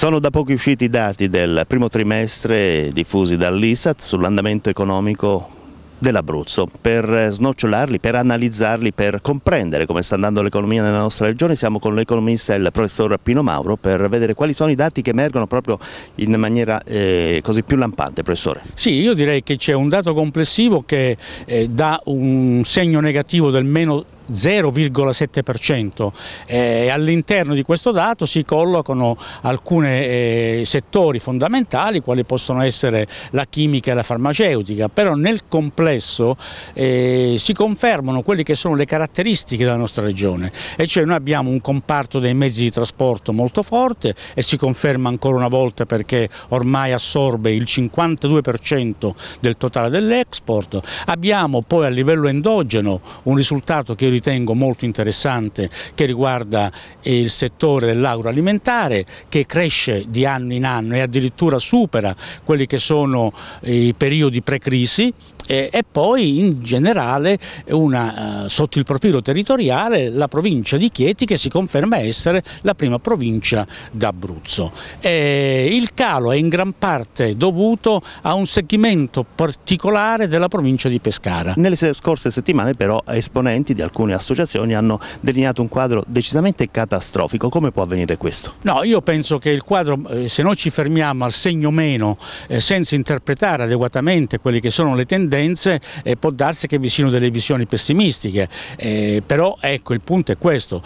Sono da poco usciti i dati del primo trimestre diffusi dall'ISAT sull'andamento economico dell'Abruzzo. Per snocciolarli, per analizzarli, per comprendere come sta andando l'economia nella nostra regione, siamo con l'economista e il professor Pino Mauro per vedere quali sono i dati che emergono proprio in maniera eh, così più lampante, professore. Sì, io direi che c'è un dato complessivo che eh, dà un segno negativo del meno 0,7% eh, e all'interno di questo dato si collocano alcuni eh, settori fondamentali quali possono essere la chimica e la farmaceutica, però nel complesso eh, si confermano quelle che sono le caratteristiche della nostra regione e cioè noi abbiamo un comparto dei mezzi di trasporto molto forte e si conferma ancora una volta perché ormai assorbe il 52% del totale dell'export, abbiamo poi a livello endogeno un risultato che io ritengo molto interessante che riguarda eh, il settore dell'agroalimentare che cresce di anno in anno e addirittura supera quelli che sono eh, i periodi pre-crisi eh, e poi in generale una, sotto il profilo territoriale la provincia di Chieti che si conferma essere la prima provincia d'Abruzzo. Il calo è in gran parte dovuto a un segmento particolare della provincia di Pescara. Nelle scorse settimane però esponenti di alcuni alcune associazioni hanno delineato un quadro decisamente catastrofico. Come può avvenire questo? No, io penso che il quadro, eh, se noi ci fermiamo al segno meno, eh, senza interpretare adeguatamente quelle che sono le tendenze, eh, può darsi che vi siano delle visioni pessimistiche. Eh, però ecco, il punto è questo,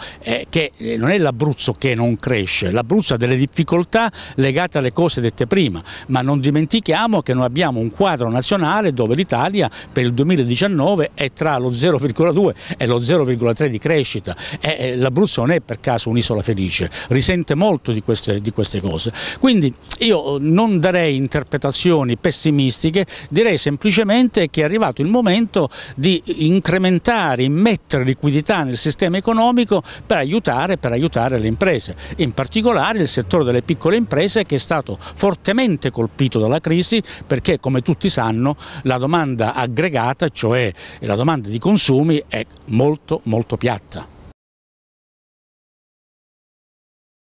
che non è l'Abruzzo che non cresce, l'Abruzzo ha delle difficoltà legate alle cose dette prima, ma non dimentichiamo che noi abbiamo un quadro nazionale dove l'Italia per il 2019 è tra lo 0,2 e lo 0,3. 0,3 di crescita e l'Abruzzo non è per caso un'isola felice, risente molto di queste, di queste cose. Quindi io eh, non darei interpretazioni pessimistiche, direi semplicemente che è arrivato il momento di incrementare, immettere liquidità nel sistema economico per aiutare, per aiutare le imprese, in particolare il settore delle piccole imprese che è stato fortemente colpito dalla crisi perché come tutti sanno la domanda aggregata, cioè la domanda di consumi è molto molto molto piatta